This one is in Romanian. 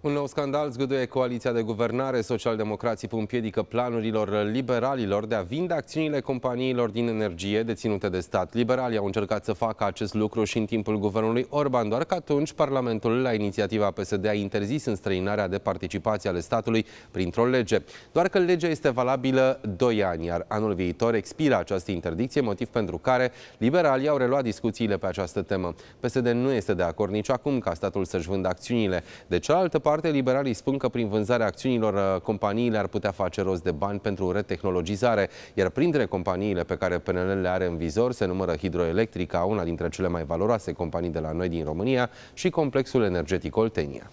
Un nou scandal zgâduie coaliția de guvernare. Socialdemocrații piedică planurilor liberalilor de a vinde acțiunile companiilor din energie deținute de stat. Liberalii au încercat să facă acest lucru și în timpul guvernului Orban, doar că atunci Parlamentul, la inițiativa PSD, a interzis înstrăinarea de participație ale statului printr-o lege. Doar că legea este valabilă 2 ani, iar anul viitor expiră această interdicție, motiv pentru care liberalii au reluat discuțiile pe această temă. PSD nu este de acord nici acum ca statul să-și vândă acțiunile. De cealaltă parte, liberalii spun că prin vânzarea acțiunilor uh, companiile ar putea face rost de bani pentru retehnologizare, iar printre companiile pe care PNL le are în vizor se numără Hidroelectrica, una dintre cele mai valoroase companii de la noi din România, și Complexul Energetic Oltenia.